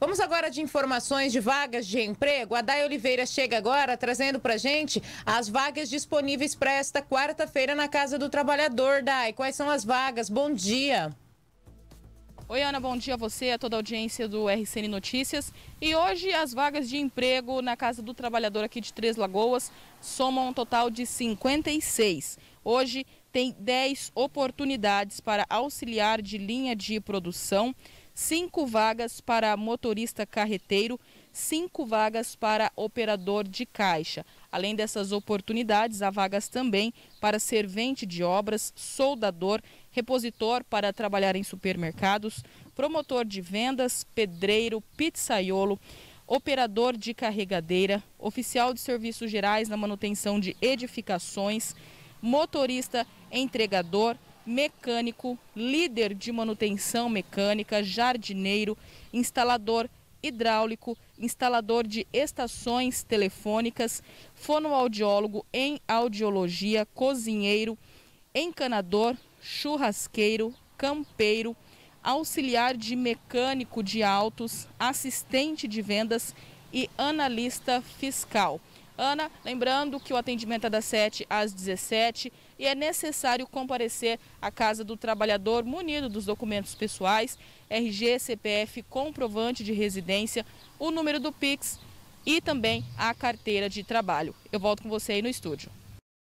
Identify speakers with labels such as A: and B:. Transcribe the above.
A: Vamos agora de informações de vagas de emprego. A Day Oliveira chega agora trazendo para gente as vagas disponíveis para esta quarta-feira na Casa do Trabalhador. Day, quais são as vagas? Bom dia. Oi, Ana, bom dia a você, a toda a audiência do RCN
B: Notícias. E hoje as vagas de emprego na Casa do Trabalhador aqui de Três Lagoas somam um total de 56. Hoje, tem 10 oportunidades para auxiliar de linha de produção, 5 vagas para motorista carreteiro, 5 vagas para operador de caixa. Além dessas oportunidades, há vagas também para servente de obras, soldador, repositor para trabalhar em supermercados, promotor de vendas, pedreiro, pizzaiolo, operador de carregadeira, oficial de serviços gerais na manutenção de edificações, motorista, entregador, mecânico, líder de manutenção mecânica, jardineiro, instalador, hidráulico, instalador de estações telefônicas, fonoaudiólogo em audiologia, cozinheiro, encanador, churrasqueiro, campeiro, auxiliar de mecânico de autos, assistente de vendas e analista fiscal. Ana, lembrando que o atendimento é das 7 às 17 e é necessário comparecer à casa do trabalhador munido dos documentos pessoais, RG, CPF, comprovante de residência, o número do Pix e também a carteira de trabalho. Eu volto com você aí no estúdio.